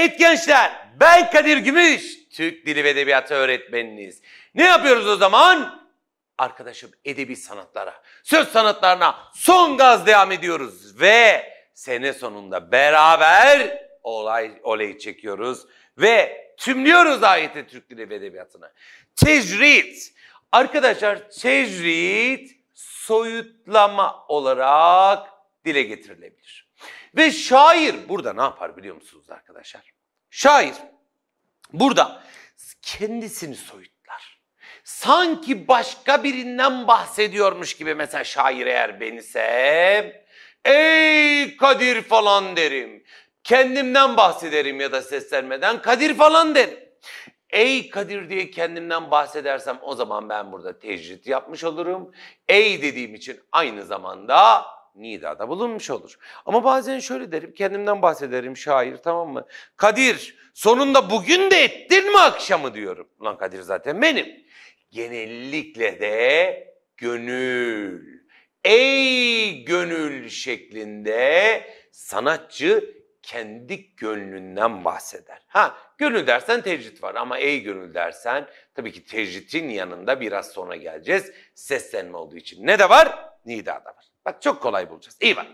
Evet gençler ben Kadir Gümüş, Türk Dili ve Edebiyatı öğretmeniniz. Ne yapıyoruz o zaman? Arkadaşım edebi sanatlara, söz sanatlarına son gaz devam ediyoruz. Ve sene sonunda beraber olay olayı çekiyoruz ve tümlüyoruz ayeti Türk Dili ve Edebiyatı'na. Tecrit. Arkadaşlar tecrit soyutlama olarak dile getirilebilir. Ve şair burada ne yapar biliyor musunuz arkadaşlar? Şair burada kendisini soyutlar. Sanki başka birinden bahsediyormuş gibi mesela şair eğer benise ey Kadir falan derim. Kendimden bahsederim ya da seslenmeden Kadir falan derim. Ey Kadir diye kendimden bahsedersem o zaman ben burada tecrit yapmış olurum. Ey dediğim için aynı zamanda nidada bulunmuş olur. Ama bazen şöyle derim, kendimden bahsederim şair tamam mı? Kadir sonunda bugün de ettin mi akşamı diyorum. lan Kadir zaten benim. Genellikle de gönül, ey gönül şeklinde sanatçı kendi gönlünden bahseder. Ha gönül dersen tecrit var ama ey gönül dersen tabii ki tecritin yanında biraz sonra geleceğiz. Seslenme olduğu için ne de var? Nida da var. Bak çok kolay bulacağız. İyi bak.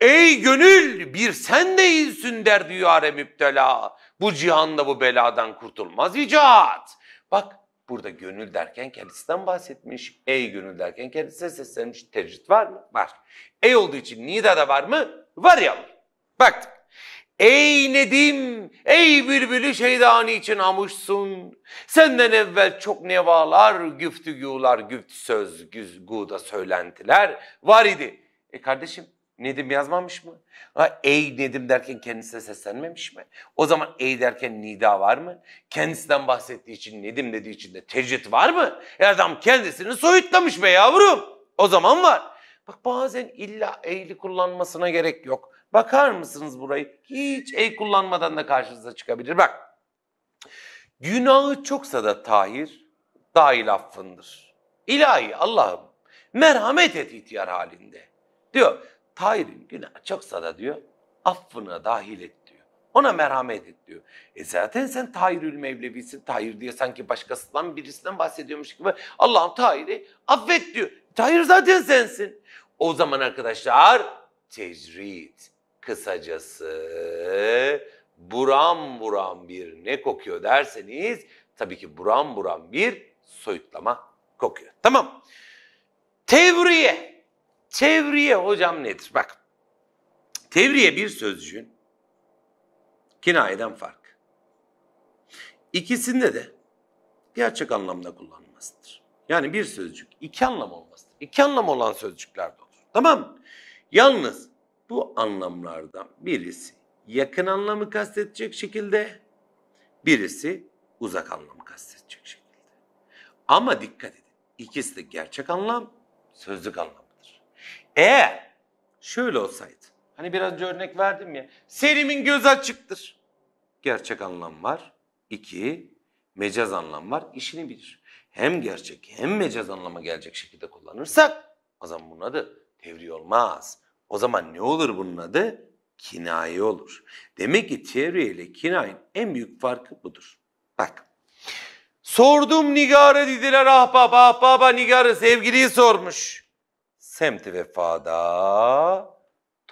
Ey gönül bir sen değilsin der diyare müptela. Bu cihanda bu beladan kurtulmaz icat. Bak burada gönül derken kendisinden bahsetmiş. Ey gönül derken kendisine seslenmiş. Tecrit var mı? Var. Ey olduğu için nida da var mı? Var ya. Baktık. Ey Nedim, ey bülbülü şeydani için amuşsun. Senden evvel çok nevalar, güftüyular, güft söz, güz, guda söylentiler var idi. E kardeşim Nedim yazmamış mı? Ha, ey Nedim derken kendisine seslenmemiş mi? O zaman ey derken nida var mı? Kendisinden bahsettiği için Nedim dediği için de tecrit var mı? E adam kendisini soyutlamış be yavrum. O zaman var. Bak bazen illa eyli kullanmasına gerek yok. Bakar mısınız burayı? Hiç el kullanmadan da karşınıza çıkabilir. Bak. Günahı çoksa da tahir, dahil affındır. İlahi Allah'ım merhamet et ihtiyar halinde. Diyor Tahir'in günahı çoksa da diyor affına dahil et diyor. Ona merhamet et diyor. E zaten sen Tahirül Mevlevi'sin. Tahir diye sanki başkasından birisinden bahsediyormuş gibi. Allah'ım Tahir'i affet diyor. Tahir zaten sensin. O zaman arkadaşlar tecrid, Kısacası buram buram bir ne kokuyor derseniz tabii ki buram buram bir soyutlama kokuyor. Tamam. Tevriye. Tevriye hocam nedir? Bak. Tevriye bir sözcüğün kinayeden fark. İkisinde de gerçek anlamda kullanılmasıdır. Yani bir sözcük iki anlam olmasıdır. İki anlam olan sözcükler de olur. Tamam mı? Yalnız bu anlamlardan birisi yakın anlamı kastedecek şekilde, birisi uzak anlamı kastedecek şekilde. Ama dikkat edin, ikisi de gerçek anlam, sözlük anlamıdır. Eğer şöyle olsaydı, hani biraz önce örnek verdim ya, Selim'in göz açıktır. Gerçek anlam var. iki mecaz anlam var. işini bilir. Hem gerçek hem mecaz anlama gelecek şekilde kullanırsak o zaman bunun adı tevri olmaz. O zaman ne olur bunun adı? Kinaye olur. Demek ki tevri ile kinayin en büyük farkı budur. Bak. Sordum Nigar'a dediler ahbap ahbaba ah Nigar'ı sevgiliyi sormuş. Semti vefada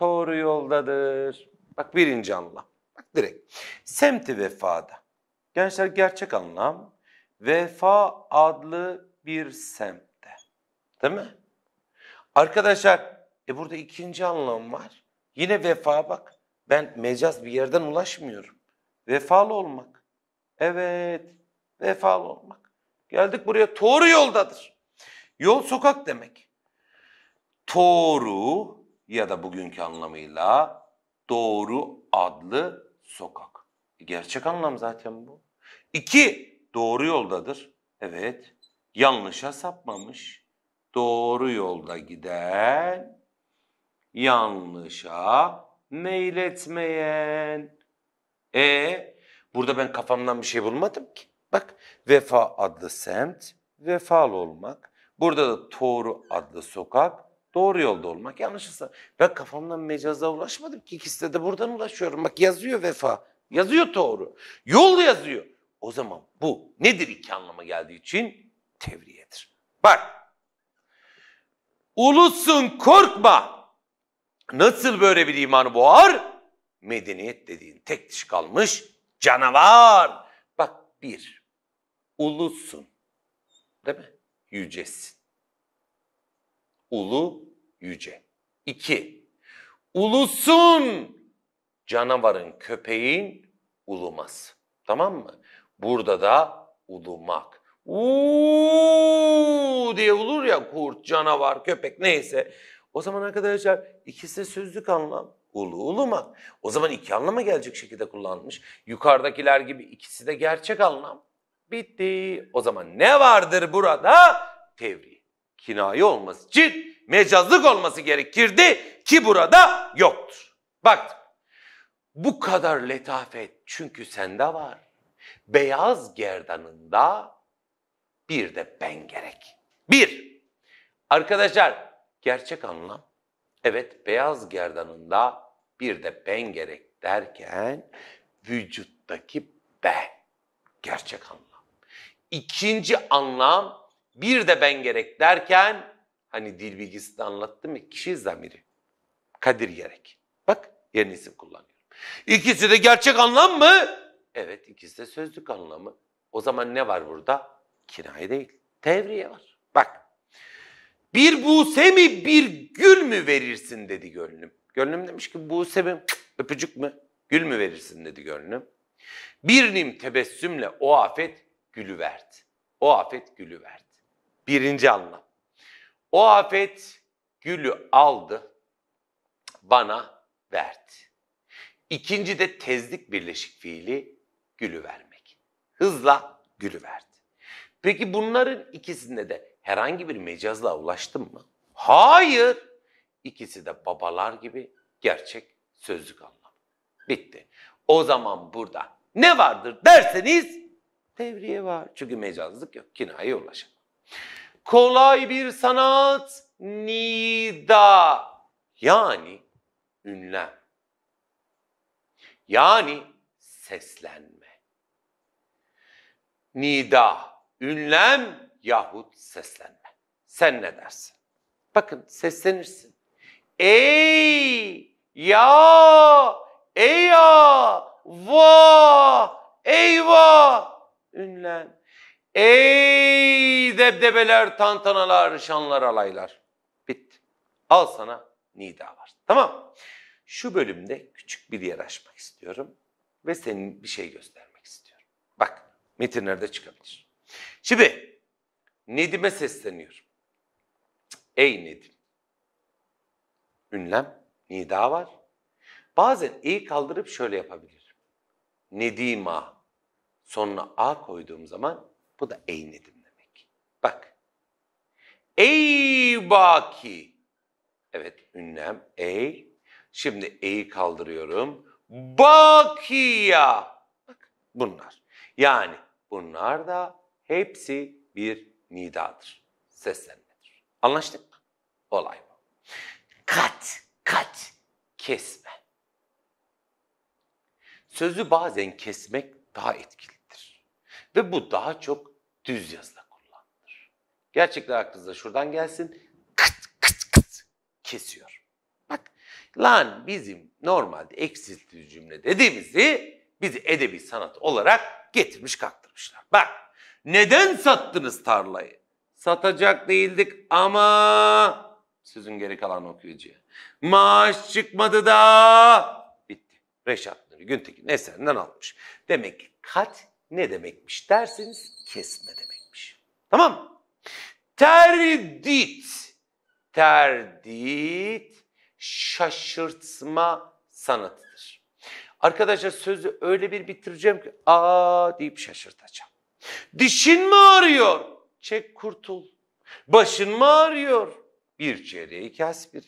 doğru yoldadır. Bak birinci anlam. Bak direkt. Semti vefada. Gençler gerçek anlam. Vefa adlı bir semtte. Değil mi? Arkadaşlar e burada ikinci anlam var. Yine vefa bak. Ben mecaz bir yerden ulaşmıyorum. Vefalı olmak. Evet, vefalı olmak. Geldik buraya doğru yoldadır. Yol sokak demek. Doğru ya da bugünkü anlamıyla doğru adlı sokak. E, gerçek anlam zaten bu. İki, doğru yoldadır. Evet, yanlışa sapmamış. Doğru yolda giden yanlışa meyletmeyen. E burada ben kafamdan bir şey bulmadım ki. Bak vefa adlı semt, vefalı olmak. Burada da doğru adlı sokak, doğru yolda olmak. Yanlışsa ben kafamdan mecaza ulaşmadım ki ikisi de buradan ulaşıyorum. Bak yazıyor vefa, yazıyor doğru. Yol yazıyor. O zaman bu nedir iki anlama geldiği için? Tevriyedir. Bak. Ulusun korkma. Nasıl böyle bir imanı boğar? Medeniyet dediğin tek diş kalmış canavar. Bak bir, ulusun. Değil mi? Yücesin. Ulu, yüce. İki, ulusun. Canavarın, köpeğin ulumaz. Tamam mı? Burada da ulumak. Uuu diye ulur ya kurt, canavar, köpek neyse. O zaman arkadaşlar ikisi sözlük anlam. Ulu ulumak. O zaman iki anlama gelecek şekilde kullanılmış. Yukarıdakiler gibi ikisi de gerçek anlam. Bitti. O zaman ne vardır burada? Tevri. Kinayi olması için mecazlık olması gerekirdi ki burada yoktur. Bak bu kadar letafet çünkü sende var. Beyaz gerdanında bir de ben gerek. Bir, arkadaşlar Gerçek anlam, evet beyaz gerdanında bir de ben gerek derken vücuttaki ben. Gerçek anlam. İkinci anlam bir de ben gerek derken hani dil bilgisini anlattım ya kişi zamiri. Kadir gerek. Bak yeni isim kullanıyorum. İkisi de gerçek anlam mı? Evet ikisi de sözlük anlamı. O zaman ne var burada? Kinaye değil. Tevriye var. Bir Buse mi bir gül mü verirsin dedi gönlüm. Gönlüm demiş ki Buse mi öpücük mü gül mü verirsin dedi gönlüm. Bir nim tebessümle o afet gülü verdi. O afet gülü verdi. Birinci anlam. O afet gülü aldı bana verdi. İkinci de tezlik birleşik fiili gülü vermek. Hızla gülü verdi. Peki bunların ikisinde de herhangi bir mecazla ulaştın mı? Hayır. İkisi de babalar gibi gerçek sözlük anlamı. Bitti. O zaman burada ne vardır derseniz devriye var. Çünkü mecazlık yok. Kinaya ulaşan. Kolay bir sanat nida. Yani ünlem. Yani seslenme. Nida, ünlem yahut seslenme. Sen ne dersin? Bakın seslenirsin. Ey ya ey ya vah eyvah ünlen. Ey debdebeler, tantanalar, şanlar, alaylar. Bitti. Al sana var? Tamam. Şu bölümde küçük bir yer açmak istiyorum ve senin bir şey göstermek istiyorum. Bak metinlerde çıkabilir. Şimdi Nedim'e sesleniyor. Ey Nedim. Ünlem, nida var. Bazen E'yi kaldırıp şöyle yapabilirim. Nedima. Sonuna a koyduğum zaman bu da ey Nedim demek. Bak. Ey baki. Evet ünlem ey. Şimdi e'yi kaldırıyorum. Bakiya. Bak bunlar. Yani bunlar da hepsi bir nidadır, seslenmedir. Anlaştık mı? Olay bu. Kat, kat, kesme. Sözü bazen kesmek daha etkilidir. Ve bu daha çok düz yazıda kullanılır. Gerçekten aklınıza şuradan gelsin. Kıt kıt kıt kesiyor. Bak lan bizim normalde eksiltici cümle dediğimizi bizi edebi sanat olarak getirmiş kaktırmışlar. Bak neden sattınız tarlayı? Satacak değildik ama sözün geri kalan okuyucuya. Maaş çıkmadı da bitti. Reşat Nuri Güntekin eserinden almış. Demek ki kat ne demekmiş dersiniz? kesme demekmiş. Tamam mı? Terdit. Terdit şaşırtma sanatıdır. Arkadaşlar sözü öyle bir bitireceğim ki aa deyip şaşırtacağım. Dişin mi ağrıyor? Çek kurtul. Başın mı ağrıyor? Bir çeyreği kes bir.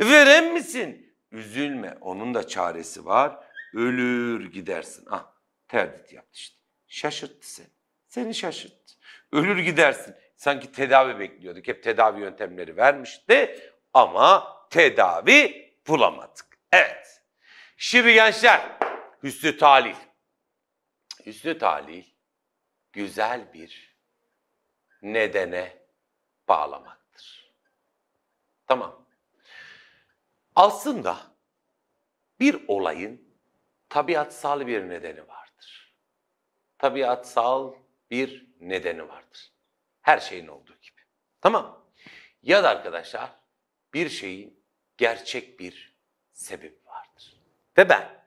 Verem misin? Üzülme onun da çaresi var. Ölür gidersin. Ah terdit yaptı işte. Şaşırttı seni. Seni şaşırttı. Ölür gidersin. Sanki tedavi bekliyorduk. Hep tedavi yöntemleri vermişti ama tedavi bulamadık. Evet. Şimdi gençler Hüsnü Talil. Hüsnü Talil güzel bir nedene bağlamaktır. Tamam. Aslında bir olayın tabiatsal bir nedeni vardır. Tabiatsal bir nedeni vardır. Her şeyin olduğu gibi. Tamam. Ya da arkadaşlar bir şeyin gerçek bir sebebi vardır. Ve ben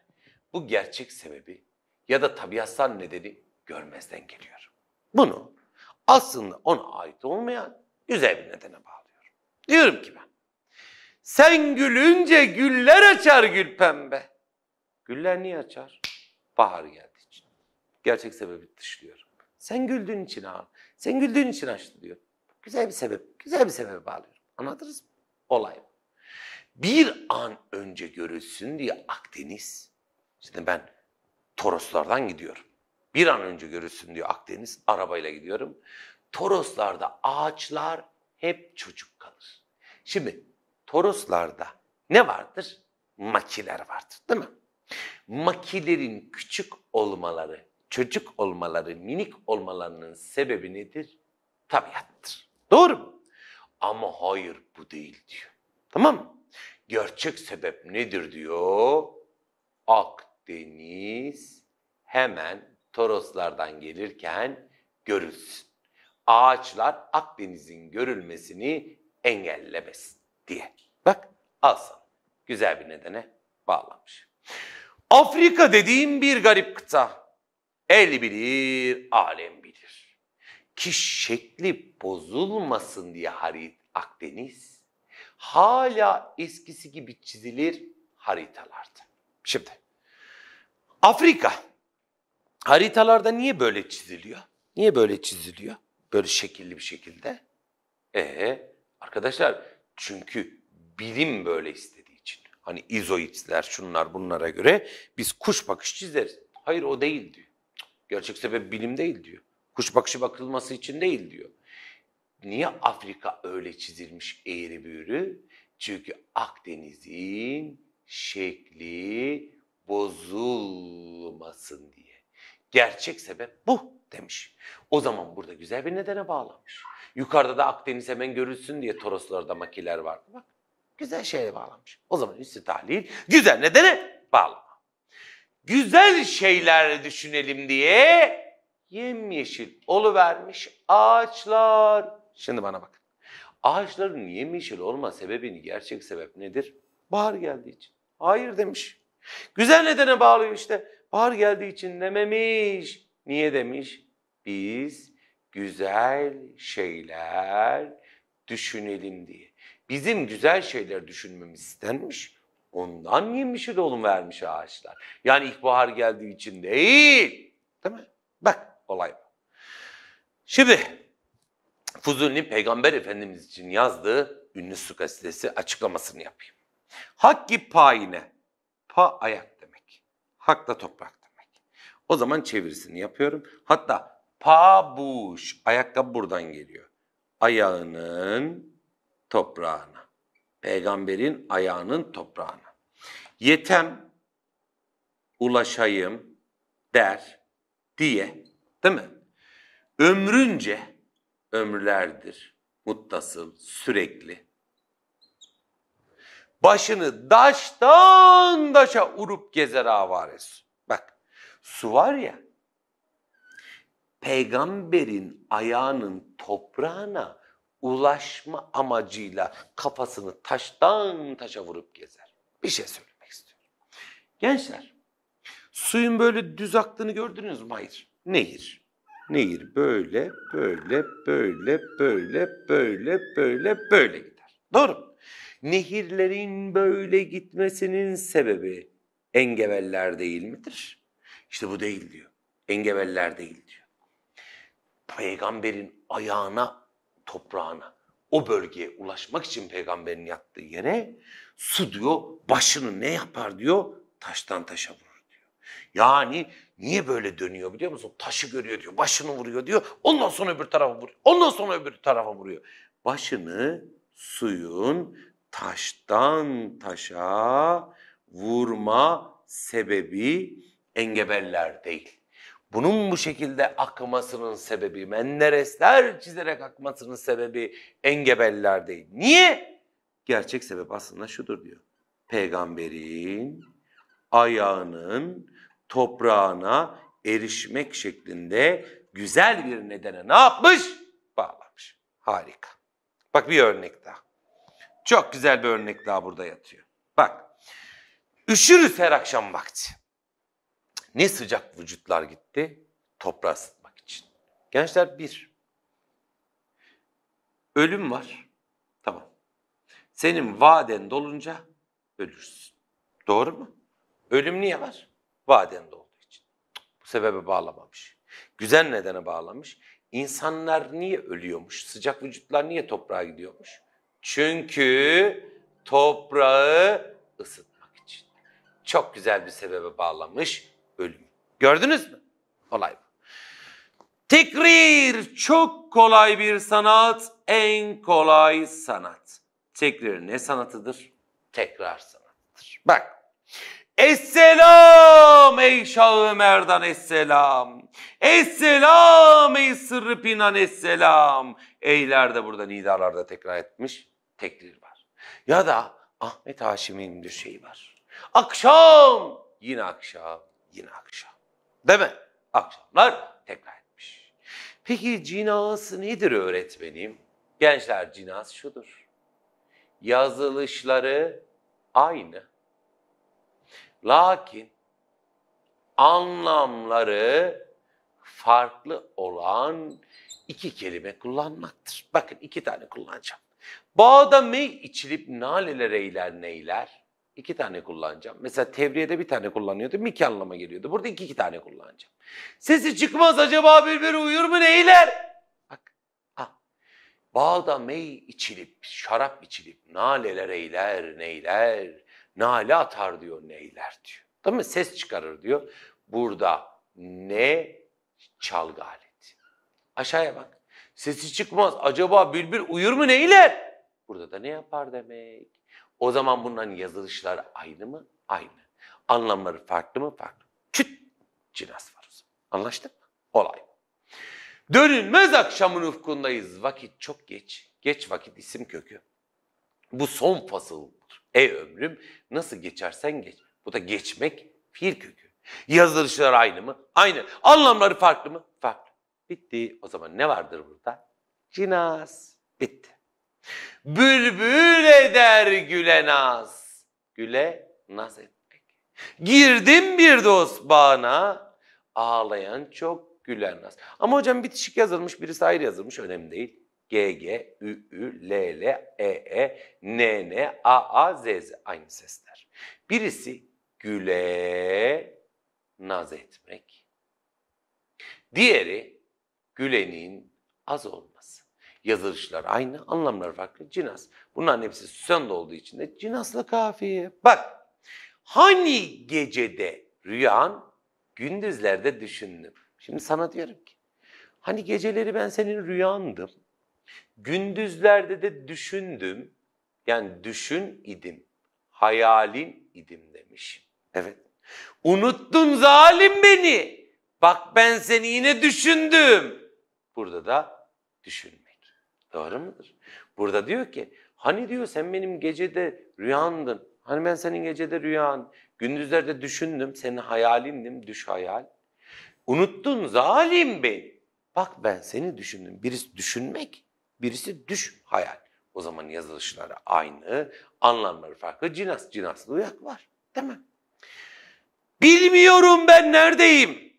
bu gerçek sebebi ya da tabiatsal nedeni görmezden geliyor. Bunu aslında ona ait olmayan güzel bir nedene bağlıyorum. Diyorum ki ben, sen gülünce güller açar gül pembe. Güller niye açar? Bahar geldi için. Gerçek sebebi dışlıyorum. Sen güldüğün için ağır. Sen güldüğün için açtı diyor. Güzel bir sebep. Güzel bir sebebe bağlıyorum. Anladınız mı? Olay bu. Bir an önce görülsün diye Akdeniz. Şimdi ben Toroslardan gidiyorum. Bir an önce görülsün diyor Akdeniz. Arabayla gidiyorum. Toroslarda ağaçlar hep çocuk kalır. Şimdi Toroslarda ne vardır? Makiler vardır değil mi? Makilerin küçük olmaları, çocuk olmaları, minik olmalarının sebebi nedir? Tabiattır. Doğru mu? Ama hayır bu değil diyor. Tamam mı? Gerçek sebep nedir diyor? Akdeniz hemen Toroslardan gelirken görülsün. Ağaçlar Akdeniz'in görülmesini engellemesin diye. Bak al sana. Güzel bir nedene bağlamış. Afrika dediğim bir garip kıta. El bilir, alem bilir. Ki şekli bozulmasın diye harit Akdeniz hala eskisi gibi çizilir haritalarda. Şimdi Afrika haritalarda niye böyle çiziliyor? Niye böyle çiziliyor? Böyle şekilli bir şekilde. Ee, arkadaşlar çünkü bilim böyle istediği için. Hani izoidler şunlar bunlara göre biz kuş bakışı çizeriz. Hayır o değil diyor. Gerçek sebep bilim değil diyor. Kuş bakışı bakılması için değil diyor. Niye Afrika öyle çizilmiş eğri büğrü? Çünkü Akdeniz'in şekli bozulmasın diye. Gerçek sebep bu demiş. O zaman burada güzel bir nedene bağlamış. Yukarıda da Akdeniz hemen görülsün diye Toroslarda makiler vardı. Bak güzel şeye bağlamış. O zaman üstü tahlil güzel nedene bağlama. Güzel şeyler düşünelim diye yemyeşil oluvermiş ağaçlar. Şimdi bana bakın. Ağaçların yemyeşil olma sebebini gerçek sebep nedir? Bahar geldiği için. Hayır demiş. Güzel nedene bağlıyor işte. Bahar geldiği için dememiş. Niye demiş? Biz güzel şeyler düşünelim diye. Bizim güzel şeyler düşünmemiz istenmiş. Ondan yemişi dolum vermiş ağaçlar. Yani ilkbahar geldiği için değil. Değil mi? Bak olay bu. Şimdi Fuzuli Peygamber Efendimiz için yazdığı ünlü su açıklamasını yapayım. Hakki payine, pa ayak Hak da toprak demek. O zaman çevirisini yapıyorum. Hatta pabuş ayakkabı buradan geliyor. Ayağının toprağına. Peygamberin ayağının toprağına. Yetem ulaşayım der diye değil mi? Ömrünce ömürlerdir muttasıl, sürekli başını daştan daşa urup gezer avares. Bak su var ya peygamberin ayağının toprağına ulaşma amacıyla kafasını taştan taşa vurup gezer. Bir şey söylemek istiyorum. Gençler suyun böyle düz aktığını gördünüz mü? Hayır. Nehir. Nehir böyle, böyle, böyle, böyle, böyle, böyle, böyle gider. Doğru mu? Nehirlerin böyle gitmesinin sebebi engebeller değil midir? İşte bu değil diyor. Engebeller değil diyor. Peygamberin ayağına, toprağına, o bölgeye ulaşmak için peygamberin yattığı yere su diyor başını ne yapar diyor taştan taşa vurur diyor. Yani niye böyle dönüyor biliyor musun? Taşı görüyor diyor başını vuruyor diyor ondan sonra öbür tarafa vuruyor ondan sonra öbür tarafa vuruyor. Başını suyun taştan taşa vurma sebebi engebeller değil. Bunun bu şekilde akmasının sebebi, menderesler çizerek akmasının sebebi engebeller değil. Niye? Gerçek sebep aslında şudur diyor. Peygamberin ayağının toprağına erişmek şeklinde güzel bir nedene ne yapmış? Bağlamış. Harika. Bak bir örnek daha. Çok güzel bir örnek daha burada yatıyor. Bak. Üşürüz her akşam vakti. Ne sıcak vücutlar gitti toprağı ısıtmak için. Gençler bir. Ölüm var. Tamam. Senin vaden dolunca ölürsün. Doğru mu? Ölüm niye var? Vaden dolduğu için. Bu sebebe bağlamamış. Güzel nedene bağlamış. İnsanlar niye ölüyormuş? Sıcak vücutlar niye toprağa gidiyormuş? Çünkü toprağı ısıtmak için. Çok güzel bir sebebe bağlamış ölüm. Gördünüz mü? Olay bu. Tekrir çok kolay bir sanat, en kolay sanat. Tekrir ne sanatıdır? Tekrar sanatıdır. Bak Esselam ey Şahı Merdan Esselam. Esselam ey Sırrı Pinan Esselam. Eyler de burada nidalarda tekrar etmiş tekrir var. Ya da Ahmet Haşim'in bir şeyi var. Akşam yine akşam yine akşam. Değil mi? Akşamlar tekrar etmiş. Peki cinası nedir öğretmenim? Gençler cinası şudur. Yazılışları aynı Lakin anlamları farklı olan iki kelime kullanmaktır. Bakın iki tane kullanacağım. Bağda mey içilip naleler eyler neyler? İki tane kullanacağım. Mesela tevriyede bir tane kullanıyordu. Miki anlama geliyordu. Burada iki iki tane kullanacağım. Sesi çıkmaz acaba birbiri uyur mu neyler? Bak. Ah. Bağda mey içilip, şarap içilip naleler eyler neyler? Nale atar diyor, neyler diyor. Değil mi? Ses çıkarır diyor. Burada ne çalgı aleti. Aşağıya bak. Sesi çıkmaz. Acaba bülbül uyur mu neyler? Burada da ne yapar demek. O zaman bunların yazılışları aynı mı? Aynı. Anlamları farklı mı? Farklı. Küt cinas var o zaman. Anlaştık mı? Olay. Dönülmez akşamın ufkundayız. Vakit çok geç. Geç vakit isim kökü. Bu son fasıldır. Ey ömrüm nasıl geçersen geç. Bu da geçmek fiil kökü. Yazılışlar aynı mı? Aynı. Anlamları farklı mı? Farklı. Bitti. O zaman ne vardır burada? Cinas. Bitti. Bülbül eder güle naz. Güle naz etmek. Girdim bir dost bağına. Ağlayan çok gülen naz. Ama hocam bitişik yazılmış, birisi ayrı yazılmış önemli değil. GG, ÜÜ, LL, EE, NN, AA, ZZ aynı sesler. Birisi güle naz etmek. Diğeri gülenin az olması. Yazılışlar aynı, anlamlar farklı. Cinas. Bunların hepsi sönd olduğu için de cinasla kafiye. Bak, hani gecede rüyan, gündüzlerde düşündüm. Şimdi sana diyorum ki, hani geceleri ben senin rüyandım. Gündüzlerde de düşündüm, yani düşün idim, hayalin idim demiş. Evet, unuttun zalim beni, bak ben seni yine düşündüm. Burada da düşünmek, doğru mudur? Burada diyor ki, hani diyor sen benim gecede rüyandın, hani ben senin gecede rüyan, gündüzlerde düşündüm, senin hayalindim, düş hayal. Unuttun zalim beni. Bak ben seni düşündüm. Birisi düşünmek, Birisi düş hayal. O zaman yazılışları aynı, anlamları farklı. Cinas, cinaslı uyak var. Değil mi? Bilmiyorum ben neredeyim.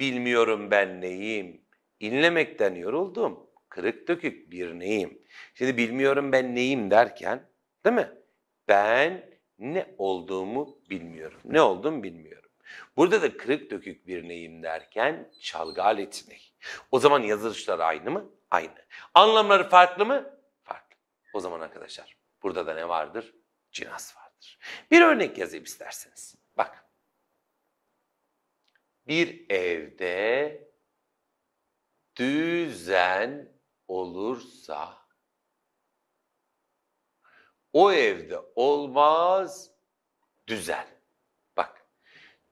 Bilmiyorum ben neyim. İnlemekten yoruldum. Kırık dökük bir neyim. Şimdi bilmiyorum ben neyim derken değil mi? Ben ne olduğumu bilmiyorum. Ne olduğumu bilmiyorum. Burada da kırık dökük bir neyim derken çalgı aletine. O zaman yazılışlar aynı mı? aynı. Anlamları farklı mı? Farklı. O zaman arkadaşlar burada da ne vardır? Cinas vardır. Bir örnek yazayım isterseniz. Bak. Bir evde düzen olursa o evde olmaz düzen. Bak.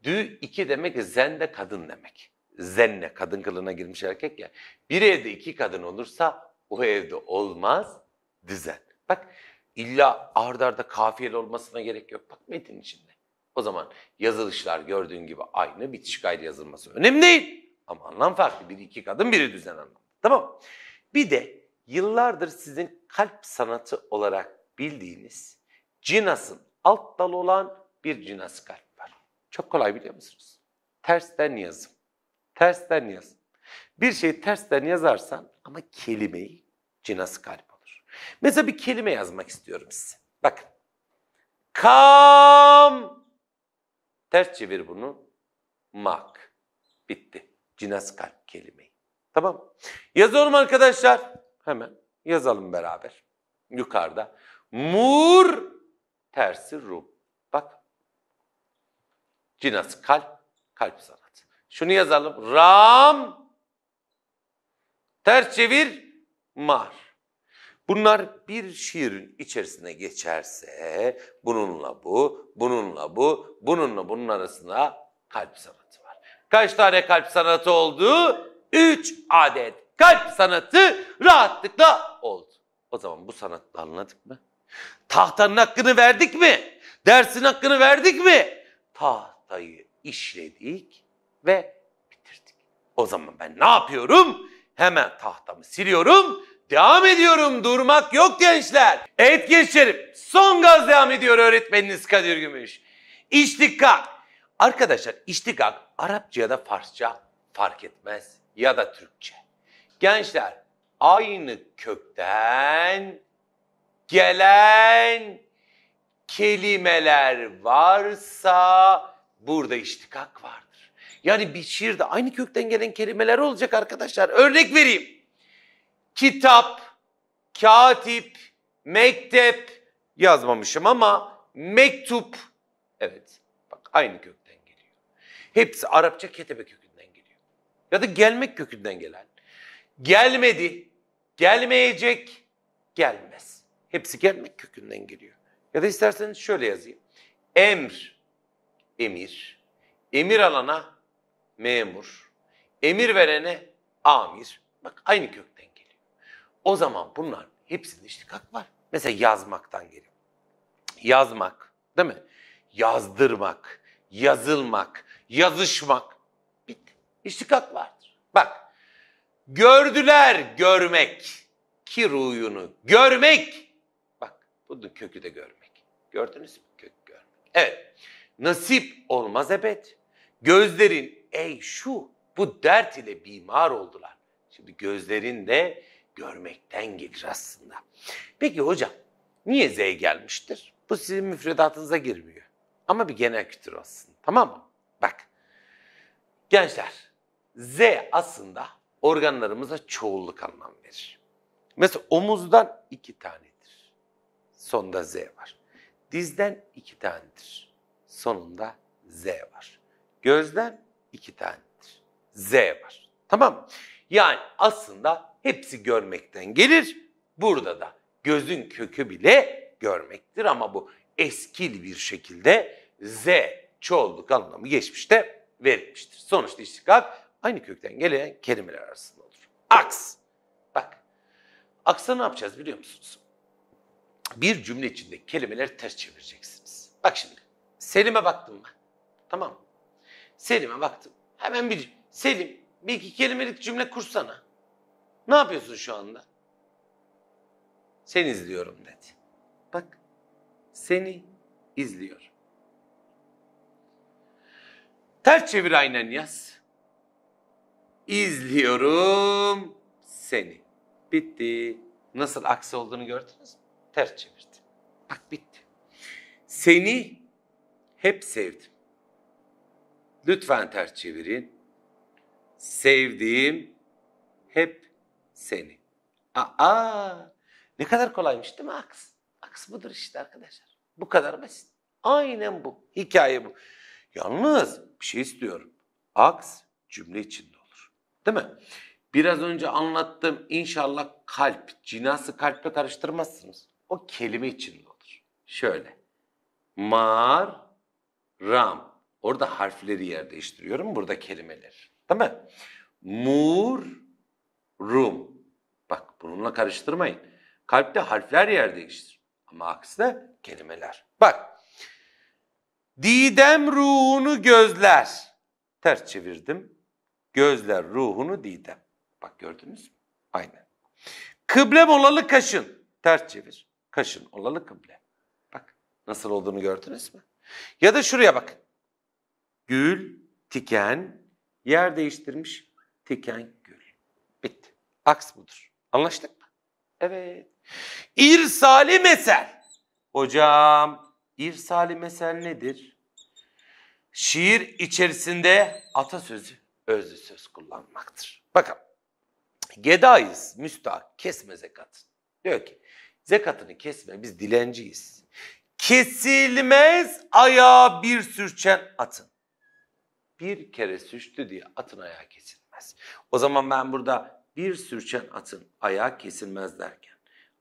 Dü iki demek zende kadın demek zenne kadın kılığına girmiş erkek ya. Bir evde iki kadın olursa o evde olmaz düzen. Bak illa ard arda kafiyeli olmasına gerek yok. Bak metin içinde. O zaman yazılışlar gördüğün gibi aynı bitişik ayrı yazılması önemli değil. Ama anlam farklı. bir iki kadın biri düzen anlamı. Tamam Bir de yıllardır sizin kalp sanatı olarak bildiğiniz cinasın alt dalı olan bir cinas kalp var. Çok kolay biliyor musunuz? Tersten yazım. Tersten yaz. Bir şeyi tersten yazarsan ama kelimeyi cinası kalp olur. Mesela bir kelime yazmak istiyorum size. Bakın. Kam. Ters çevir bunu. Mak. Bitti. Cinas kalp kelimeyi. Tamam Yazalım arkadaşlar. Hemen yazalım beraber. Yukarıda. Mur tersi rum. Bak. Cinas kalp, kalp sana. Şunu yazalım. Ram ters çevir mar. Bunlar bir şiirin içerisine geçerse bununla bu, bununla bu, bununla bunun arasında kalp sanatı var. Kaç tane kalp sanatı oldu? Üç adet kalp sanatı rahatlıkla oldu. O zaman bu sanatı anladık mı? Tahtanın hakkını verdik mi? Dersin hakkını verdik mi? Tahtayı işledik, ve bitirdik. O zaman ben ne yapıyorum? Hemen tahtamı siliyorum. Devam ediyorum. Durmak yok gençler. Evet gençlerim. Son gaz devam ediyor öğretmeniniz Kadir Gümüş. İştikak. Arkadaşlar iştikak Arapça ya da Farsça fark etmez ya da Türkçe. Gençler aynı kökten gelen kelimeler varsa burada iştikak vardır. Yani bir şiirde aynı kökten gelen kelimeler olacak arkadaşlar. Örnek vereyim. Kitap, katip, mektep yazmamışım ama mektup. Evet bak aynı kökten geliyor. Hepsi Arapça ketebe kökünden geliyor. Ya da gelmek kökünden gelen. Gelmedi, gelmeyecek, gelmez. Hepsi gelmek kökünden geliyor. Ya da isterseniz şöyle yazayım. Emr, emir. Emir alana memur, emir verene amir. Bak aynı kökten geliyor. O zaman bunların hepsinde iştikak var. Mesela yazmaktan geliyor. Yazmak değil mi? Yazdırmak, yazılmak, yazışmak. Bitti. İştikak vardır. Bak gördüler görmek ki ruyunu görmek. Bak bunun kökü de görmek. Gördünüz mü kök görmek? Evet. Nasip olmaz ebed. Gözlerin ey şu bu dert ile bimar oldular. Şimdi gözlerin de görmekten gelir aslında. Peki hocam niye Z gelmiştir? Bu sizin müfredatınıza girmiyor. Ama bir genel kültür olsun tamam mı? Bak gençler Z aslında organlarımıza çoğulluk anlam verir. Mesela omuzdan iki tanedir. Sonda Z var. Dizden iki tanedir. Sonunda Z var. Gözden iki tanedir. Z var. Tamam mı? Yani aslında hepsi görmekten gelir. Burada da gözün kökü bile görmektir ama bu eskil bir şekilde Z çoğulluk anlamı geçmişte verilmiştir. Sonuçta iştikak aynı kökten gelen kelimeler arasında olur. Aks. Bak. Aksa ne yapacağız biliyor musunuz? Bir cümle içinde kelimeleri ters çevireceksiniz. Bak şimdi. Selim'e baktım ben. Tamam mı? Selim'e baktım. Hemen bir Selim bir iki kelimelik cümle kursana. Ne yapıyorsun şu anda? Seni izliyorum dedi. Bak seni izliyorum. Ters çevir aynen yaz. İzliyorum seni. Bitti. Nasıl aksi olduğunu gördünüz mü? Ters çevirdi. Bak bitti. Seni hep sevdim. Lütfen ters çevirin. Sevdiğim hep seni. Aa, ne kadar kolaymış değil mi aks? Aks budur işte arkadaşlar. Bu kadar basit. Aynen bu. Hikaye bu. Yalnız bir şey istiyorum. Aks cümle içinde olur. Değil mi? Biraz önce anlattığım inşallah kalp, cinası kalple karıştırmazsınız. O kelime içinde olur. Şöyle. Mar, ram. Orada harfleri yer değiştiriyorum. Burada kelimeler. tamam mı? Mur, Rum. Bak bununla karıştırmayın. Kalpte harfler yer değiştir. Ama aksine kelimeler. Bak. Didem ruhunu gözler. Ters çevirdim. Gözler ruhunu didem. Bak gördünüz mü? Aynen. Kıblem olalı kaşın. Ters çevir. Kaşın olalı kıble. Bak nasıl olduğunu gördünüz mü? Ya da şuraya bak. Gül, tiken, yer değiştirmiş. Tiken, gül. Bitti. Aks budur. Anlaştık mı? Evet. İrsali mesel. Hocam, irsali mesel nedir? Şiir içerisinde atasözü, özlü söz kullanmaktır. Bakalım. Gedayız, müstahak, kesme zekatın. Diyor ki, zekatını kesme, biz dilenciyiz. Kesilmez ayağa bir sürçen atın bir kere süçtü diye atın ayağı kesilmez. O zaman ben burada bir sürçen atın ayağı kesilmez derken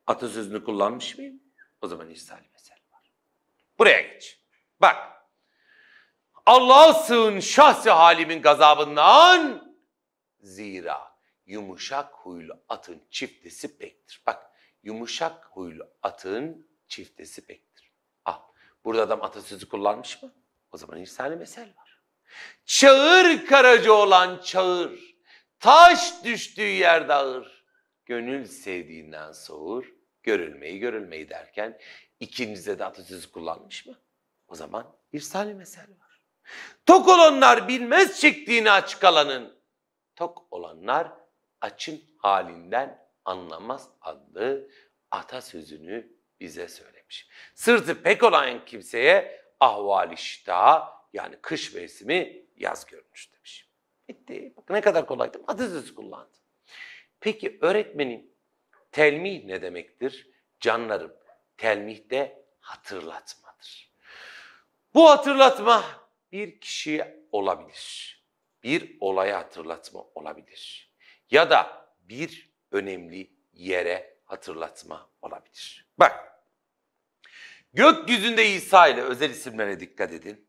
atasözünü kullanmış mıyım? O zaman ihsal mesele var. Buraya geç. Bak. Allah'a sığın şahsi halimin gazabından zira yumuşak huylu atın çiftesi pektir. Bak yumuşak huylu atın çiftesi pektir. Al. Burada adam atasözü kullanmış mı? O zaman ihsal mesel var. Çağır karacı olan çağır. Taş düştüğü yerde ağır. Gönül sevdiğinden soğur. Görülmeyi görülmeyi derken ikinize de atasözü kullanmış mı? O zaman bir salim mesel var. Tok olanlar bilmez çektiğini açık alanın. Tok olanlar açın halinden anlamaz adlı atasözünü bize söylemiş. Sırtı pek olan kimseye ahval iştaha, yani kış mevsimi yaz görmüş demiş. Bitti. Bak ne kadar kolay değil mi? Atasözü kullandı. Peki öğretmenim telmi ne demektir? Canlarım telmih de hatırlatmadır. Bu hatırlatma bir kişiye olabilir. Bir olaya hatırlatma olabilir. Ya da bir önemli yere hatırlatma olabilir. Bak, gökyüzünde İsa ile özel isimlere dikkat edin.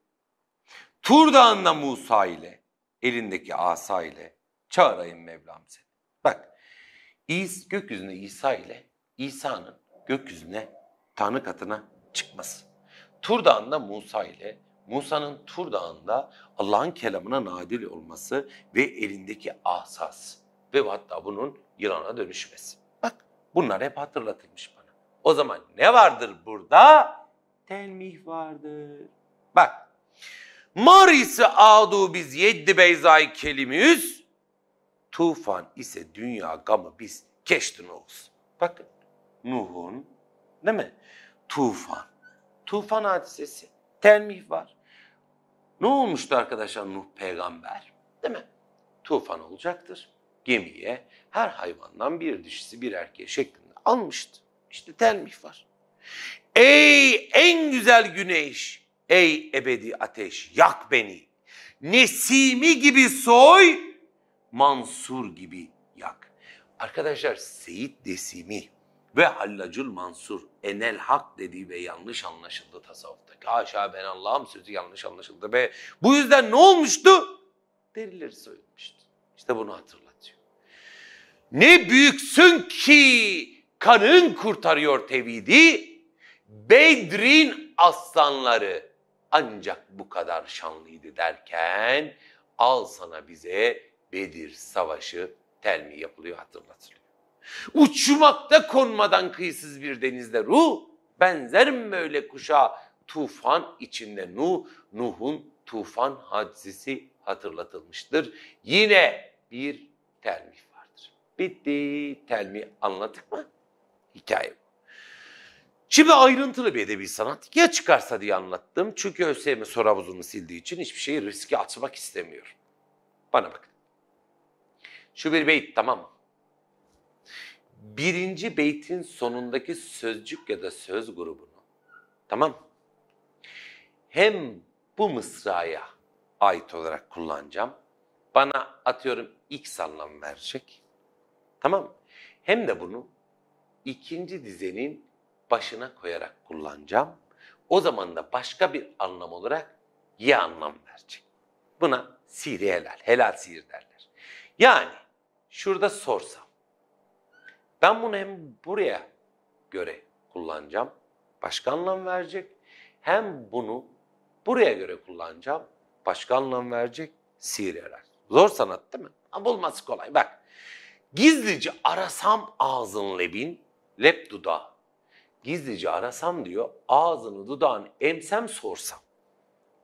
Tur Dağı'nda Musa ile elindeki asa ile çağırayım Mevlam seni. Bak İs, gökyüzüne İsa ile İsa'nın gökyüzüne Tanrı katına çıkması. Tur Dağı'nda Musa ile Musa'nın Tur Dağı'nda Allah'ın kelamına nadil olması ve elindeki asas ve hatta bunun yılana dönüşmesi. Bak bunlar hep hatırlatılmış bana. O zaman ne vardır burada? Telmih vardır. Bak Marisi adu biz yeddi beyzay kelimiz. Tufan ise dünya gamı biz geçti olsun. Bakın Nuh'un değil mi? Tufan. Tufan hadisesi. Termih var. Ne olmuştu arkadaşlar Nuh peygamber? Değil mi? Tufan olacaktır. Gemiye her hayvandan bir dişisi bir erkeği şeklinde almıştı. İşte termih var. Ey en güzel güneş Ey ebedi ateş yak beni. Nesimi gibi soy, Mansur gibi yak. Arkadaşlar Seyit Nesimi ve Hallacül Mansur enel hak dediği ve yanlış anlaşıldı tasavvuftaki. Haşa ben Allah'ım sözü yanlış anlaşıldı be. bu yüzden ne olmuştu? Derileri soyulmuştu. İşte bunu hatırlatıyor. Ne büyüksün ki kanın kurtarıyor tevhidi, Bedrin aslanları ancak bu kadar şanlıydı derken al sana bize Bedir Savaşı telmi yapılıyor hatırlatılıyor. Uçmakta konmadan kıyısız bir denizde ruh benzerim böyle kuşa tufan içinde Nuh, Nuh'un tufan hadisesi hatırlatılmıştır. Yine bir telmi vardır. Bitti telmi anlattık mı? Hikaye bu. Şimdi ayrıntılı bir edebi sanat ya çıkarsa diye anlattım. Çünkü ÖSYM soru havuzunu sildiği için hiçbir şeyi riske atmak istemiyor. Bana bak. Şu bir beyt tamam mı? Birinci beytin sonundaki sözcük ya da söz grubunu tamam Hem bu mısraya ait olarak kullanacağım. Bana atıyorum X anlam verecek. Tamam Hem de bunu ikinci dizenin başına koyarak kullanacağım. O zaman da başka bir anlam olarak ye anlam verecek. Buna sihri helal, helal sihir derler. Yani şurada sorsam, ben bunu hem buraya göre kullanacağım, başka anlam verecek. Hem bunu buraya göre kullanacağım, başka anlam verecek, sihir helal. Zor sanat değil mi? Ama bulması kolay. Bak, gizlice arasam ağzın lebin, lep dudağı, gizlice arasam diyor, ağzını dudağını emsem sorsam.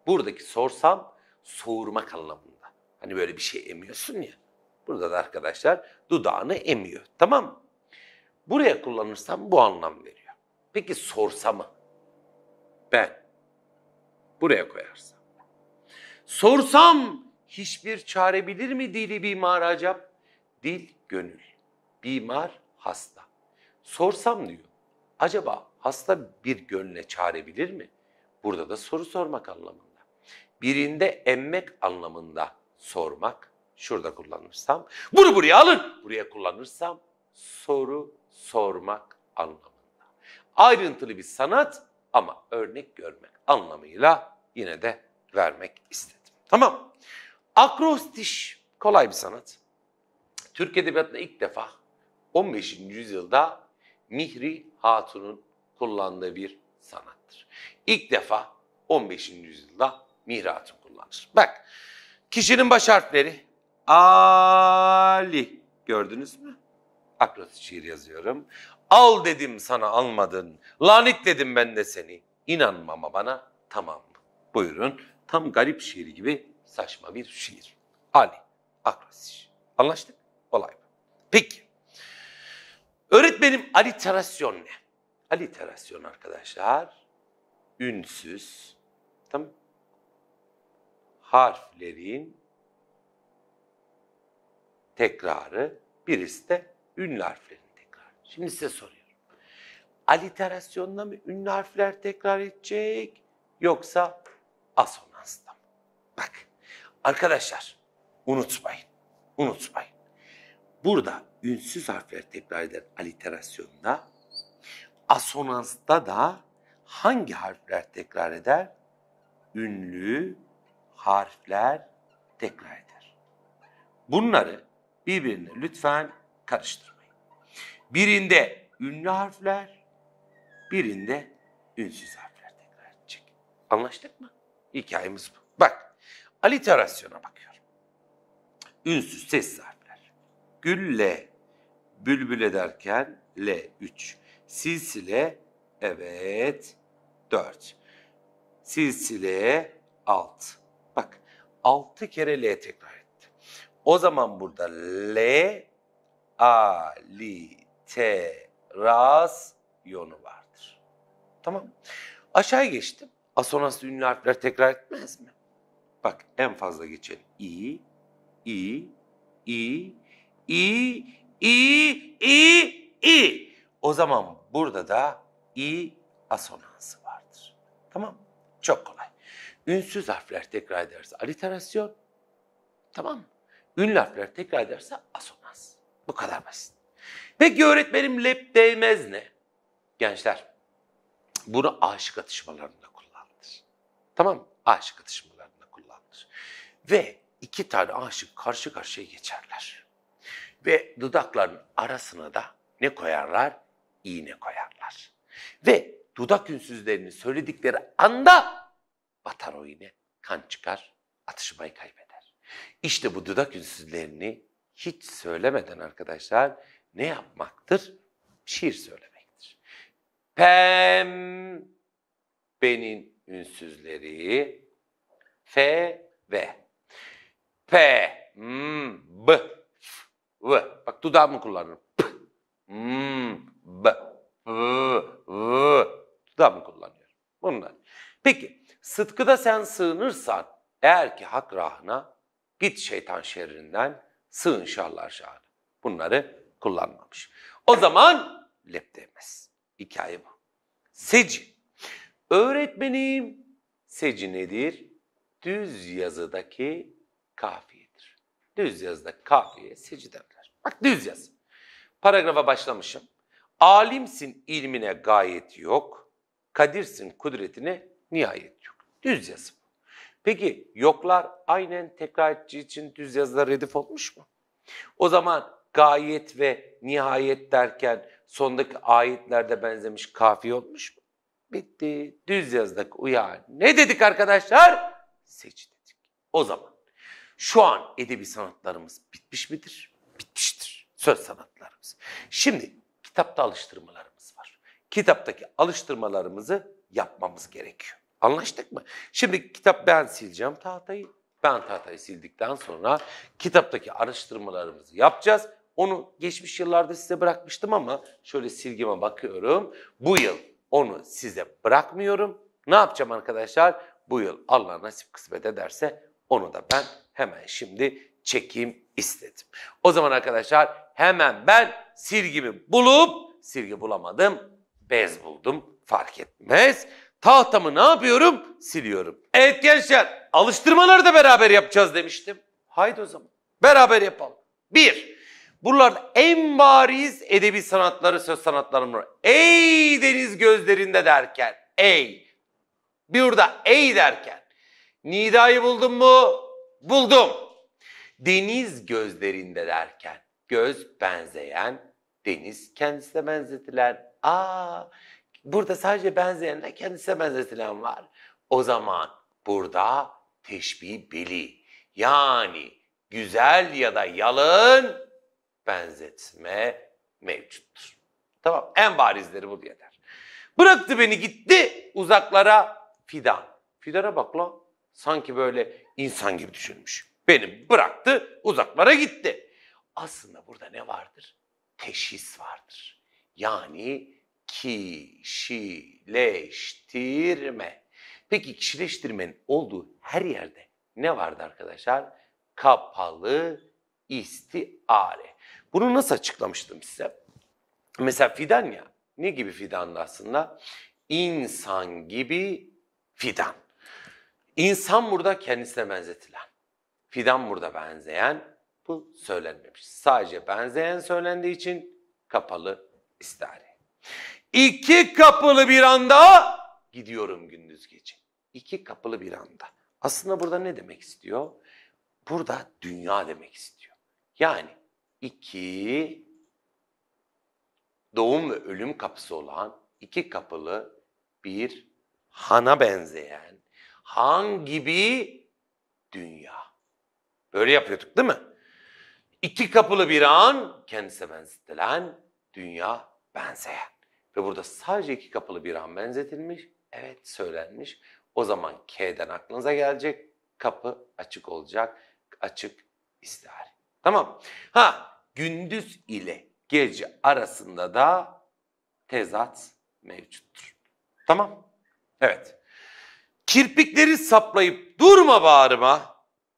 Buradaki sorsam soğurmak anlamında. Hani böyle bir şey emiyorsun ya. Burada da arkadaşlar dudağını emiyor. Tamam mı? Buraya kullanırsam bu anlam veriyor. Peki sorsa mı? Ben. Buraya koyarsam. Sorsam hiçbir çare bilir mi dili bimar acap? Dil gönül. Bimar hasta. Sorsam diyor. Acaba hasta bir gönle çarebilir mi? Burada da soru sormak anlamında. Birinde emmek anlamında sormak. Şurada kullanırsam, bunu buraya alın. Buraya kullanırsam soru sormak anlamında. Ayrıntılı bir sanat ama örnek görmek anlamıyla yine de vermek istedim. Tamam. Akrostiş kolay bir sanat. Türk Edebiyatı'nda ilk defa 15. yüzyılda Mihri Hatun'un kullandığı bir sanattır. İlk defa 15. yüzyılda Mihri Hatun kullanır. Bak kişinin baş harfleri Ali gördünüz mü? Akrat şiir yazıyorum. Al dedim sana almadın. Lanet dedim ben de seni. İnanma ama bana tamam Buyurun. Tam garip şiiri gibi saçma bir şiir. Ali Akrasiş. Anlaştık? Olay mı? Peki. Öğretmenim aliterasyon ne? Aliterasyon arkadaşlar ünsüz tam harflerin tekrarı birisi de ünlü harflerin tekrarı. Şimdi size soruyorum. Aliterasyonla mı ünlü harfler tekrar edecek yoksa asonansla mı? Bak arkadaşlar unutmayın, unutmayın. Burada ünsüz harfler tekrar eden aliterasyonda, asonansta da hangi harfler tekrar eder? Ünlü harfler tekrar eder. Bunları birbirine lütfen karıştırmayın. Birinde ünlü harfler, birinde ünsüz harfler tekrar edecek. Anlaştık mı? Hikayemiz bu. Bak, aliterasyona bakıyorum. Ünsüz sessiz harf gülle bülbül ederken l 3. Silsile evet 4. silsile 6. Bak 6 kere L tekrar etti. O zaman burada L A L T Ras yonu vardır. Tamam. Aşağı geçtim. Asonans ünlü harfler tekrar etmez mi? Bak en fazla geçen i, i, i, i, i, i, i. O zaman burada da i asonansı vardır. Tamam Çok kolay. Ünsüz harfler tekrar ederse aliterasyon. Tamam Ünlü harfler tekrar ederse asonans. Bu kadar basit. Peki öğretmenim lep değmez ne? Gençler bunu aşık atışmalarında kullanılır. Tamam mı? Aşık atışmalarında kullanılır. Ve iki tane aşık karşı karşıya geçerler. Ve dudakların arasına da ne koyarlar? İğne koyarlar. Ve dudak ünsüzlerini söyledikleri anda batar o iğne. Kan çıkar, atışmayı kaybeder. İşte bu dudak ünsüzlerini hiç söylemeden arkadaşlar ne yapmaktır? Şiir söylemektir. Pem benin ünsüzleri F ve P, M, B V. Bak dudağımı kullanırım. P. M. Hmm. B. V. V. Dudağımı kullanıyorum. Bunlar. Peki Sıtkı'da sen sığınırsan eğer ki hak rahına git şeytan şerrinden sığın şallar şahına. Bunları kullanmamış. O zaman lep demez. Hikaye bu. Seci. Öğretmenim. Seci nedir? Düz yazıdaki kafiyedir. Düz yazıdaki kafiye seci denir. Bak düz yaz. Paragrafa başlamışım. Alimsin ilmine gayet yok. Kadirsin kudretine nihayet yok. Düz yazım. Peki yoklar aynen tekrar için düz yazıda redif olmuş mu? O zaman gayet ve nihayet derken sondaki ayetlerde benzemiş kafi olmuş mu? Bitti. Düz yazdık uya. Ne dedik arkadaşlar? Seç dedik. O zaman şu an edebi sanatlarımız bitmiş midir? söz sanatlarımız. Şimdi kitapta alıştırmalarımız var. Kitaptaki alıştırmalarımızı yapmamız gerekiyor. Anlaştık mı? Şimdi kitap ben sileceğim tahtayı. Ben tahtayı sildikten sonra kitaptaki araştırmalarımızı yapacağız. Onu geçmiş yıllarda size bırakmıştım ama şöyle silgime bakıyorum. Bu yıl onu size bırakmıyorum. Ne yapacağım arkadaşlar? Bu yıl Allah nasip kısmet ederse onu da ben hemen şimdi çekim istedim. O zaman arkadaşlar hemen ben sirgimi bulup, sirgi bulamadım, bez buldum fark etmez. Tahtamı ne yapıyorum? Siliyorum. Evet gençler alıştırmaları da beraber yapacağız demiştim. Haydi o zaman beraber yapalım. Bir, buralarda en bariz edebi sanatları söz sanatlarım var. Ey deniz gözlerinde derken, ey. Bir burada ey derken. Nida'yı buldun mu? Buldum. Deniz gözlerinde derken göz benzeyen, deniz kendisine benzetilen. Aa, burada sadece benzeyenle kendisine benzetilen var. O zaman burada teşbih beli yani güzel ya da yalın benzetme mevcuttur. Tamam en barizleri bu yeter. Bıraktı beni gitti uzaklara fidan. Fidana bak lan sanki böyle insan gibi düşünmüş. Beni bıraktı, uzaklara gitti. Aslında burada ne vardır? Teşhis vardır. Yani kişileştirme. Peki kişileştirmenin olduğu her yerde ne vardı arkadaşlar? Kapalı istiare. Bunu nasıl açıklamıştım size? Mesela fidan ya. Ne gibi fidandı aslında? İnsan gibi fidan. İnsan burada kendisine benzetilen fidan burada benzeyen bu söylenmemiş. Sadece benzeyen söylendiği için kapalı istare. İki kapılı bir anda gidiyorum gündüz gece. İki kapılı bir anda. Aslında burada ne demek istiyor? Burada dünya demek istiyor. Yani iki doğum ve ölüm kapısı olan iki kapılı bir hana benzeyen hangi bir dünya. Böyle yapıyorduk değil mi? İki kapılı bir an kendisine benzetilen dünya benzeyen. Ve burada sadece iki kapılı bir an benzetilmiş. Evet söylenmiş. O zaman K'den aklınıza gelecek. Kapı açık olacak. Açık istihare. Tamam. Ha gündüz ile gece arasında da tezat mevcuttur. Tamam. Evet. Kirpikleri saplayıp durma bağrıma.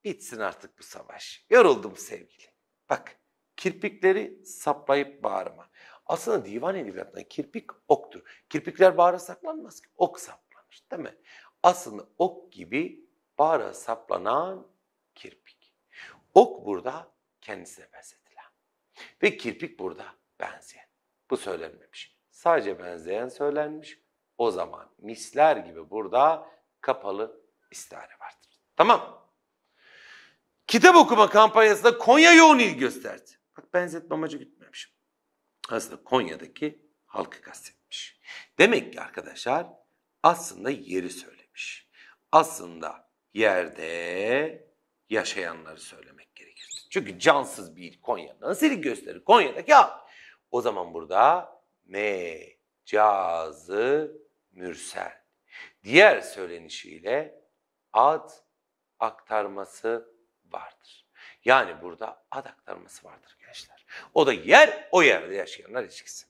Bitsin artık bu savaş. Yoruldum sevgili. Bak kirpikleri saplayıp bağırma. Aslında divan edebiyatında kirpik oktur. Kirpikler bağıra saklanmaz ki. Ok saplanır değil mi? Aslında ok gibi bağıra saplanan kirpik. Ok burada kendisine benzetilen. Ve kirpik burada benzeyen. Bu söylenmemiş. Sadece benzeyen söylenmiş. O zaman misler gibi burada kapalı istihare vardır. Tamam kitap okuma kampanyasında Konya yoğun ilgi gösterdi. Bak benzetme amacı gitmemişim. Aslında Konya'daki halkı kastetmiş. Demek ki arkadaşlar aslında yeri söylemiş. Aslında yerde yaşayanları söylemek gerekir. Çünkü cansız bir Konya nasıl gösterir? Konya'daki halk. O zaman burada mecazı mürsel. Diğer söylenişiyle ad aktarması vardır. Yani burada adak vardır gençler. O da yer o yerde yaşayanlar ilişkisi.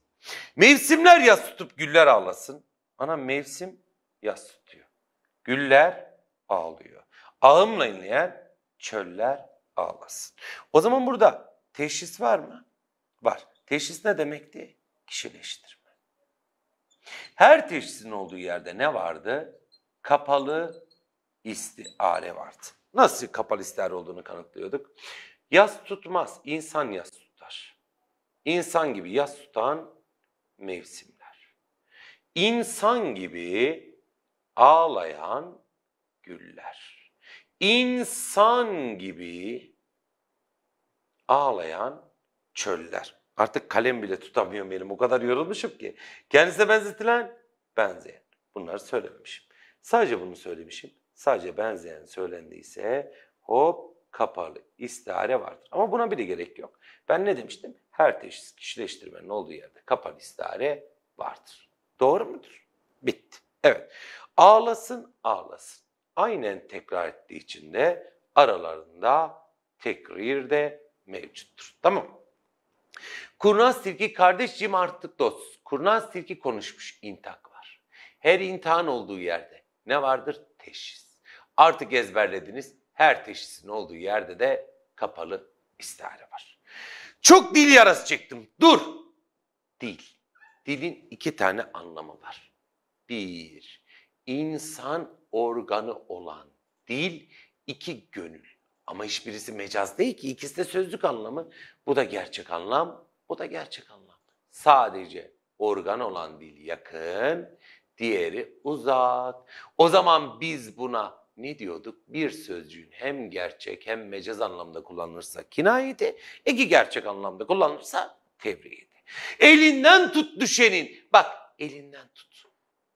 Mevsimler yaz tutup güller ağlasın. Ana mevsim yaz tutuyor. Güller ağlıyor. Ağımla inleyen çöller ağlasın. O zaman burada teşhis var mı? Var. Teşhis ne demekti? Kişileştirme. Her teşhisin olduğu yerde ne vardı? Kapalı istihare vardı. Nasıl kapalı ister olduğunu kanıtlıyorduk. Yaz tutmaz, insan yaz tutar. İnsan gibi yaz tutan mevsimler. İnsan gibi ağlayan güller. İnsan gibi ağlayan çöller. Artık kalem bile tutamıyorum benim. O kadar yorulmuşum ki. Kendisine benzetilen benzeyen. Bunları söylememişim. Sadece bunu söylemişim. Sadece benzeyen söylendiyse hop kapalı istihare vardır. Ama buna bile gerek yok. Ben ne demiştim? Her teşhis kişileştirmenin olduğu yerde kapalı istihare vardır. Doğru mudur? Bitti. Evet. Ağlasın ağlasın. Aynen tekrar ettiği için de aralarında tekrir de mevcuttur. Tamam mı? Kurnaz tilki kardeşciğim artık dost. Kurnaz tilki konuşmuş intak var. Her intihan olduğu yerde ne vardır? Teşhis. Artık ezberlediniz. Her teşhisin olduğu yerde de kapalı istihare var. Çok dil yarası çektim. Dur. Dil. Dilin iki tane anlamı var. Bir, insan organı olan dil, iki gönül. Ama hiçbirisi mecaz değil ki. İkisi de sözlük anlamı. Bu da gerçek anlam, bu da gerçek anlam. Sadece organ olan dil yakın, diğeri uzak. O zaman biz buna ne diyorduk? Bir sözcüğün hem gerçek hem mecaz anlamda kullanılırsa kinayeti, iki gerçek anlamda kullanılırsa tevriyeti. Elinden tut düşenin. Bak elinden tut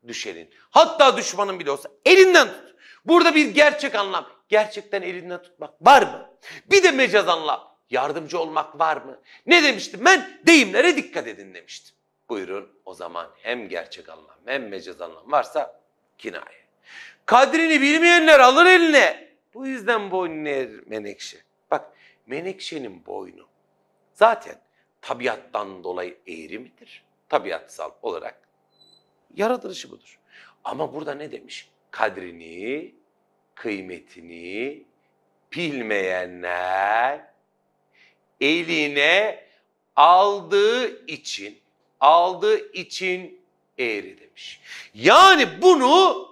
düşenin. Hatta düşmanın bile olsa elinden tut. Burada bir gerçek anlam. Gerçekten elinden tutmak var mı? Bir de mecaz anlam. Yardımcı olmak var mı? Ne demiştim ben? Deyimlere dikkat edin demiştim. Buyurun o zaman hem gerçek anlam hem mecaz anlam varsa kinaye. Kadrini bilmeyenler alır eline. Bu yüzden boynu eğer menekşe. Bak menekşenin boynu zaten tabiattan dolayı eğri midir? Tabiatsal olarak yaratılışı budur. Ama burada ne demiş? Kadrini, kıymetini bilmeyenler eline aldığı için aldığı için eğri demiş. Yani bunu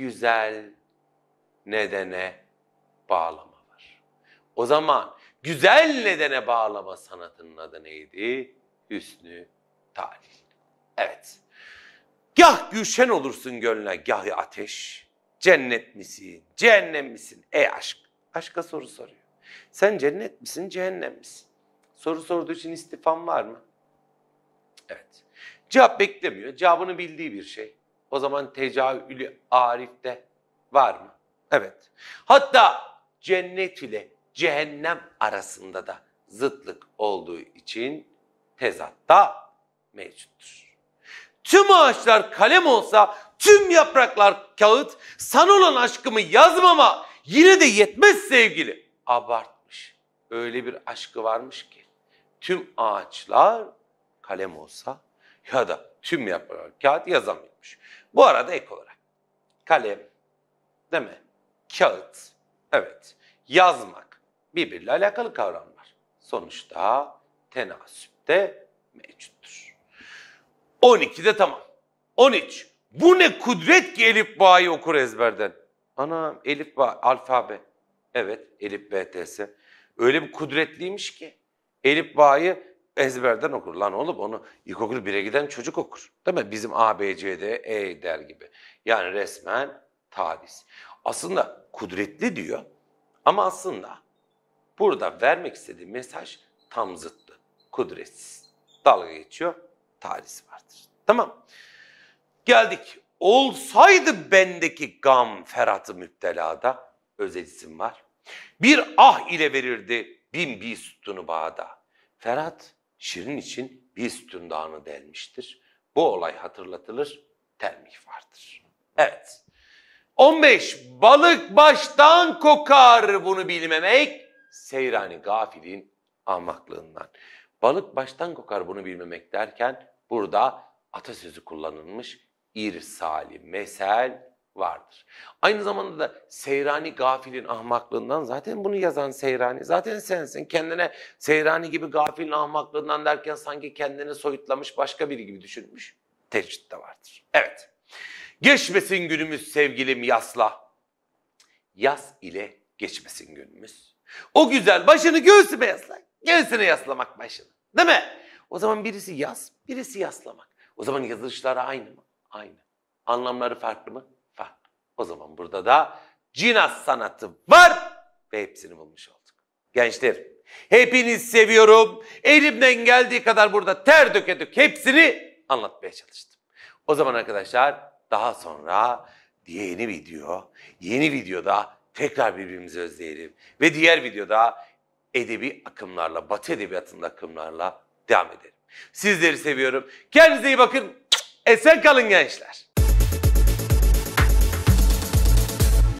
güzel nedene bağlama var. O zaman güzel nedene bağlama sanatının adı neydi? Hüsnü talil. Evet. Gah gülşen olursun gönle, gah ateş. Cennet misin, cehennem misin? Ey aşk. Aşka soru soruyor. Sen cennet misin, cehennem misin? Soru sorduğu için istifan var mı? Evet. Cevap beklemiyor. Cevabını bildiği bir şey. O zaman tecavülü arifte var mı? Evet. Hatta cennet ile cehennem arasında da zıtlık olduğu için tezatta mevcuttur. Tüm ağaçlar kalem olsa, tüm yapraklar kağıt, sana olan aşkımı yazmama yine de yetmez sevgili. Abartmış. Öyle bir aşkı varmış ki tüm ağaçlar kalem olsa ya da tüm yapraklar kağıt yazamıyormuş. Bu arada ek olarak kalem, değil mi? Kağıt, evet. Yazmak birbiriyle alakalı kavramlar. Sonuçta tenasüpte mevcuttur. de tamam. 13. Bu ne kudret ki Elif Bağ'ı okur ezberden. Ana Elif Bağ alfabe. Evet Elif BTS. Öyle bir kudretliymiş ki Elif Bağ'ı ezberden okur. Lan oğlum onu ilkokul 1'e giden çocuk okur. Değil mi? Bizim A, B, C, D, E der gibi. Yani resmen taviz. Aslında kudretli diyor ama aslında burada vermek istediği mesaj tam zıttı. Kudretsiz. Dalga geçiyor, taviz vardır. Tamam. Geldik. Olsaydı bendeki gam feratı müptelada özel isim var. Bir ah ile verirdi bin bir sütunu bağda. Ferhat Şirin için bir sütun dağını delmiştir. Bu olay hatırlatılır, termik vardır. Evet. 15. Balık baştan kokar bunu bilmemek. Seyrani gafilin ahmaklığından. Balık baştan kokar bunu bilmemek derken burada atasözü kullanılmış. İrsali mesel vardır. Aynı zamanda da Seyrani gafilin ahmaklığından zaten bunu yazan Seyrani zaten sensin. Kendine Seyrani gibi gafilin ahmaklığından derken sanki kendini soyutlamış başka biri gibi düşünmüş. Tecrit de vardır. Evet. Geçmesin günümüz sevgilim yasla. Yas ile geçmesin günümüz. O güzel başını göğsüme yasla. Göğsüne yaslamak başını. Değil mi? O zaman birisi yaz, birisi yaslamak. O zaman yazılışları aynı mı? Aynı. Anlamları farklı mı? O zaman burada da cinas sanatı var ve hepsini bulmuş olduk. Gençler Hepiniz seviyorum. Elimden geldiği kadar burada ter döke hepsini anlatmaya çalıştım. O zaman arkadaşlar daha sonra diye yeni video, yeni videoda tekrar birbirimizi özleyelim. Ve diğer videoda edebi akımlarla, batı edebiyatında akımlarla devam edelim. Sizleri seviyorum. Kendinize iyi bakın. Esen kalın gençler.